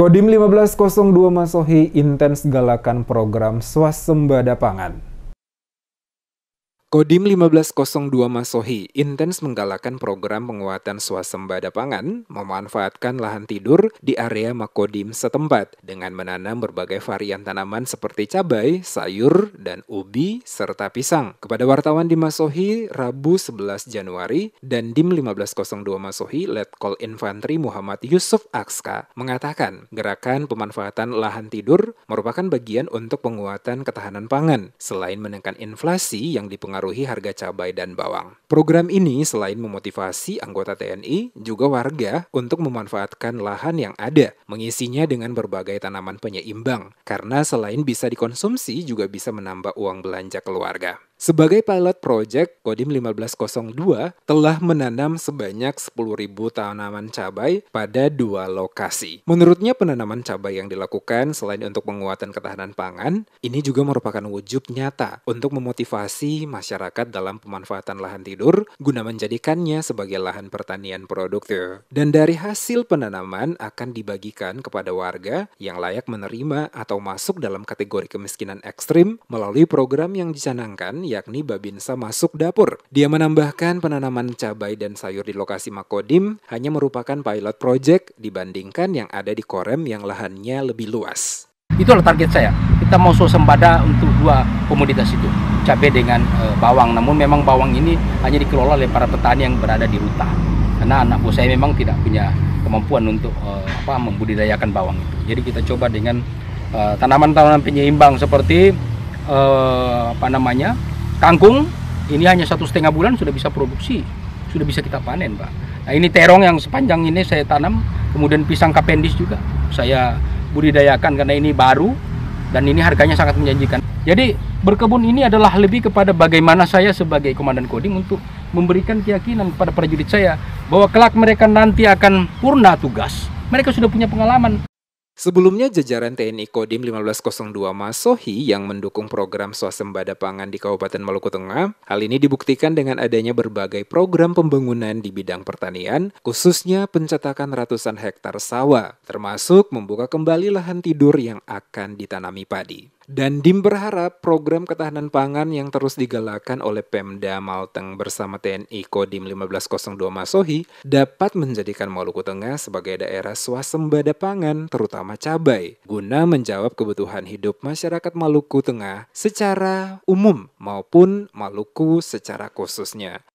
Kodim 1502 Masohi intens galakan program swasembada pangan. Kodim 1502 Masohi intens menggalakkan program penguatan swasembada pangan, memanfaatkan lahan tidur di area Makodim setempat dengan menanam berbagai varian tanaman seperti cabai, sayur, dan ubi, serta pisang. Kepada wartawan di Masohi, Rabu 11 Januari, dan Dim 1502 Masohi, Letkol Infantri Muhammad Yusuf Akska mengatakan, gerakan pemanfaatan lahan tidur merupakan bagian untuk penguatan ketahanan pangan. Selain menekan inflasi yang dipengaruhi mempengaruhi harga cabai dan bawang. Program ini selain memotivasi anggota TNI, juga warga untuk memanfaatkan lahan yang ada, mengisinya dengan berbagai tanaman penyeimbang, karena selain bisa dikonsumsi juga bisa menambah uang belanja keluarga. Sebagai pilot project, Kodim 1502 telah menanam sebanyak 10.000 tanaman cabai pada dua lokasi. Menurutnya penanaman cabai yang dilakukan selain untuk penguatan ketahanan pangan, ini juga merupakan wujud nyata untuk memotivasi masyarakat dalam pemanfaatan lahan tidur guna menjadikannya sebagai lahan pertanian produktif. Dan dari hasil penanaman akan dibagikan kepada warga yang layak menerima atau masuk dalam kategori kemiskinan ekstrim melalui program yang dicanangkan yakni Babinsa masuk dapur. Dia menambahkan penanaman cabai dan sayur di lokasi Makodim hanya merupakan pilot project dibandingkan yang ada di Korem yang lahannya lebih luas. Itulah target saya. Kita mau swasembada untuk dua komoditas itu, cabai dengan e, bawang. Namun memang bawang ini hanya dikelola oleh para petani yang berada di rutan. Karena anak buah saya memang tidak punya kemampuan untuk e, apa membudidayakan bawang itu. Jadi kita coba dengan eh, tanaman-tanaman e, penyeimbang seperti e, apa namanya kangkung ini hanya satu setengah bulan sudah bisa produksi sudah bisa kita panen pak nah ini terong yang sepanjang ini saya tanam kemudian pisang kapendis juga saya budidayakan karena ini baru dan ini harganya sangat menjanjikan jadi berkebun ini adalah lebih kepada bagaimana saya sebagai komandan coding untuk memberikan keyakinan kepada prajurit saya bahwa kelak mereka nanti akan purna tugas mereka sudah punya pengalaman Sebelumnya jajaran TNI Kodim 1502 Masohi yang mendukung program swasembada pangan di Kabupaten Maluku Tengah, hal ini dibuktikan dengan adanya berbagai program pembangunan di bidang pertanian, khususnya pencetakan ratusan hektar sawah, termasuk membuka kembali lahan tidur yang akan ditanami padi. Dan DIM berharap program ketahanan pangan yang terus digalakan oleh Pemda Malteng bersama TNI Kodim 1502 Masohi dapat menjadikan Maluku Tengah sebagai daerah swasembada pangan, terutama cabai, guna menjawab kebutuhan hidup masyarakat Maluku Tengah secara umum maupun Maluku secara khususnya.